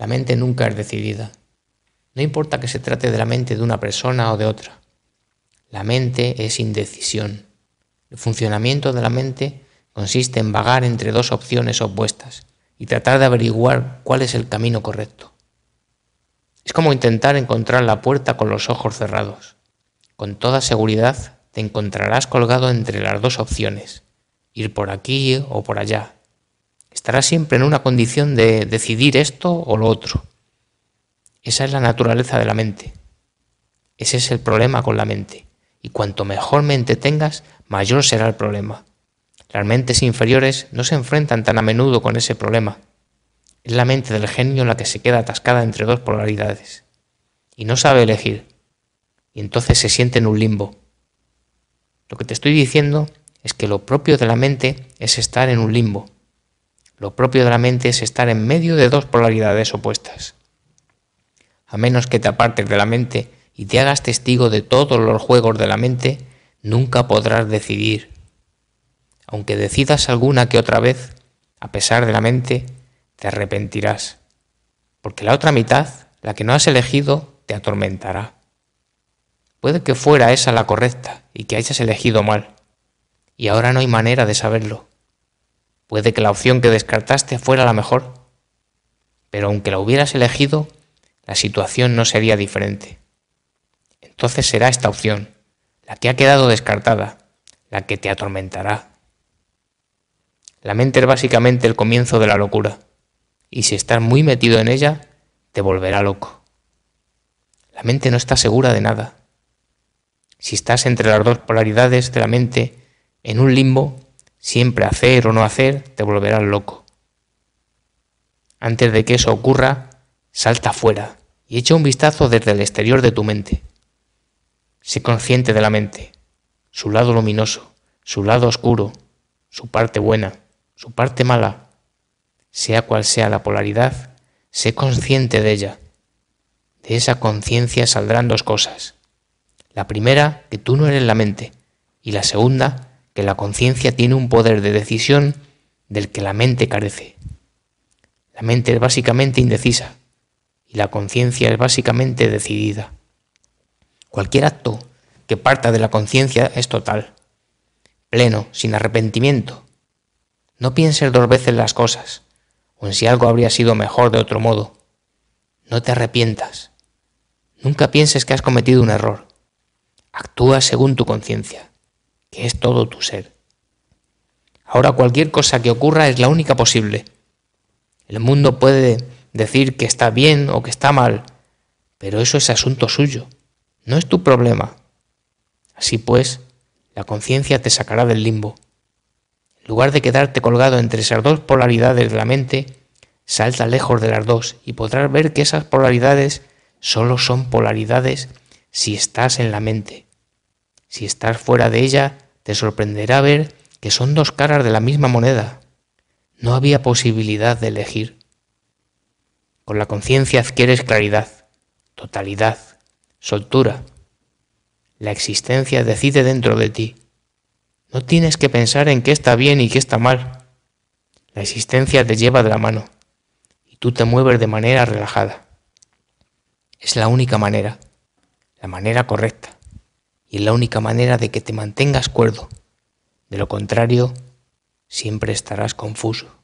La mente nunca es decidida. No importa que se trate de la mente de una persona o de otra. La mente es indecisión. El funcionamiento de la mente consiste en vagar entre dos opciones opuestas y tratar de averiguar cuál es el camino correcto. Es como intentar encontrar la puerta con los ojos cerrados. Con toda seguridad te encontrarás colgado entre las dos opciones, ir por aquí o por allá, Estará siempre en una condición de decidir esto o lo otro. Esa es la naturaleza de la mente. Ese es el problema con la mente. Y cuanto mejor mente tengas, mayor será el problema. Las mentes inferiores no se enfrentan tan a menudo con ese problema. Es la mente del genio la que se queda atascada entre dos polaridades. Y no sabe elegir. Y entonces se siente en un limbo. Lo que te estoy diciendo es que lo propio de la mente es estar en un limbo. Lo propio de la mente es estar en medio de dos polaridades opuestas. A menos que te apartes de la mente y te hagas testigo de todos los juegos de la mente, nunca podrás decidir. Aunque decidas alguna que otra vez, a pesar de la mente, te arrepentirás, porque la otra mitad, la que no has elegido, te atormentará. Puede que fuera esa la correcta y que hayas elegido mal, y ahora no hay manera de saberlo. Puede que la opción que descartaste fuera la mejor, pero aunque la hubieras elegido, la situación no sería diferente. Entonces será esta opción, la que ha quedado descartada, la que te atormentará. La mente es básicamente el comienzo de la locura, y si estás muy metido en ella, te volverá loco. La mente no está segura de nada. Si estás entre las dos polaridades de la mente, en un limbo, siempre hacer o no hacer, te volverá loco. Antes de que eso ocurra, salta fuera y echa un vistazo desde el exterior de tu mente. Sé consciente de la mente, su lado luminoso, su lado oscuro, su parte buena, su parte mala. Sea cual sea la polaridad, sé consciente de ella. De esa conciencia saldrán dos cosas. La primera, que tú no eres la mente, y la segunda, que la conciencia tiene un poder de decisión del que la mente carece. La mente es básicamente indecisa y la conciencia es básicamente decidida. Cualquier acto que parta de la conciencia es total, pleno, sin arrepentimiento. No pienses dos veces las cosas, o en si algo habría sido mejor de otro modo. No te arrepientas. Nunca pienses que has cometido un error. Actúa según tu conciencia que es todo tu ser. Ahora cualquier cosa que ocurra es la única posible. El mundo puede decir que está bien o que está mal, pero eso es asunto suyo, no es tu problema. Así pues, la conciencia te sacará del limbo. En lugar de quedarte colgado entre esas dos polaridades de la mente, salta lejos de las dos y podrás ver que esas polaridades solo son polaridades si estás en la mente. Si estás fuera de ella, te sorprenderá ver que son dos caras de la misma moneda. No había posibilidad de elegir. Con la conciencia adquieres claridad, totalidad, soltura. La existencia decide dentro de ti. No tienes que pensar en qué está bien y qué está mal. La existencia te lleva de la mano y tú te mueves de manera relajada. Es la única manera, la manera correcta y es la única manera de que te mantengas cuerdo. De lo contrario, siempre estarás confuso.